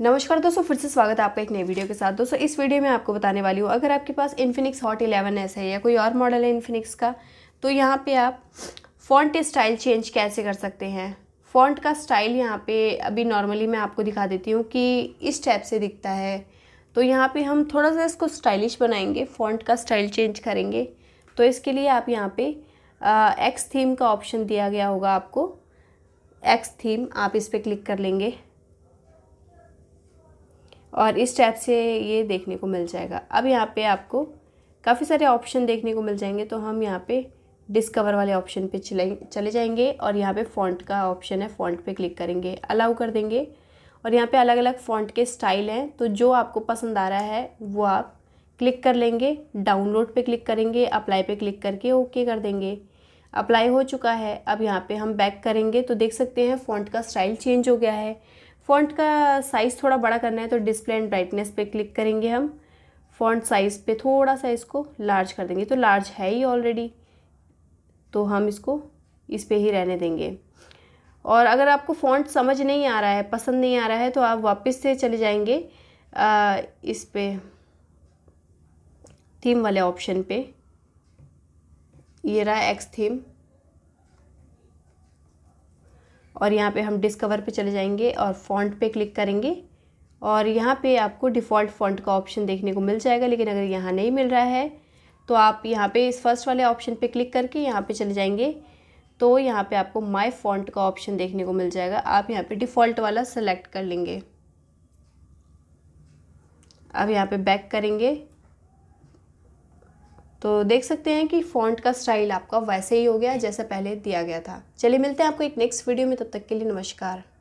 नमस्कार दोस्तों फिर से स्वागत है आपका एक नई वीडियो के साथ दोस्तों इस वीडियो में आपको बताने वाली हूँ अगर आपके पास इन्फिनिक्स हॉट इलेवन एस है या कोई और मॉडल है इन्फिनिक्स का तो यहाँ पे आप फॉन्ट स्टाइल चेंज कैसे कर सकते हैं फॉन्ट का स्टाइल यहाँ पे अभी नॉर्मली मैं आपको दिखा देती हूँ कि इस टाइप से दिखता है तो यहाँ पर हम थोड़ा सा इसको स्टाइलिश बनाएंगे फॉन्ट का स्टाइल चेंज करेंगे तो इसके लिए आप यहाँ पर एक्स थीम का ऑप्शन दिया गया होगा आपको एक्स थीम आप इस पर क्लिक कर लेंगे और इस टाइप से ये देखने को मिल जाएगा अब यहाँ पे आपको काफ़ी सारे ऑप्शन देखने को मिल जाएंगे तो हम यहाँ पे डिस्कवर वाले ऑप्शन पे चले चले जाएंगे और यहाँ पे फ़ॉन्ट का ऑप्शन है फ़ॉन्ट पे क्लिक करेंगे अलाउ कर देंगे और यहाँ पे अलग अलग फ़ॉन्ट के स्टाइल हैं तो जो आपको पसंद आ रहा है वो आप क्लिक कर लेंगे डाउनलोड पर क्लिक करेंगे अप्लाई पर क्लिक करके ओके कर देंगे अप्लाई हो चुका है अब यहाँ पर हम बैक करेंगे तो देख सकते हैं फ़ॉन्ट का स्टाइल चेंज हो गया है फ़ॉन्ट का साइज़ थोड़ा बड़ा करना है तो डिस्प्ले एंड ब्राइटनेस पे क्लिक करेंगे हम फ़ॉन्ट साइज़ पे थोड़ा सा इसको लार्ज कर देंगे तो लार्ज है ही ऑलरेडी तो हम इसको इस पर ही रहने देंगे और अगर आपको फ़ॉन्ट समझ नहीं आ रहा है पसंद नहीं आ रहा है तो आप वापस से चले जाएंगे आ, इस पर थीम वाले ऑप्शन पे ये रहा एक्स थीम और यहाँ पे हम डिस्कवर पे चले जाएंगे और फॉन्ट पे क्लिक करेंगे और यहाँ पे आपको डिफ़ॉल्ट फॉन्ट का ऑप्शन देखने को मिल जाएगा लेकिन अगर यहाँ नहीं मिल रहा है तो आप यहाँ पे इस फर्स्ट वाले ऑप्शन पे क्लिक करके यहाँ पे चले जाएंगे तो यहाँ पे आपको माय फॉन्ट का ऑप्शन देखने को मिल जाएगा आप यहाँ पे डिफ़ॉल्ट वाला सेलेक्ट कर लेंगे अब यहाँ पर बैक करेंगे तो देख सकते हैं कि फॉन्ट का स्टाइल आपका वैसे ही हो गया है जैसा पहले दिया गया था चलिए मिलते हैं आपको एक नेक्स्ट वीडियो में तब तक के लिए नमस्कार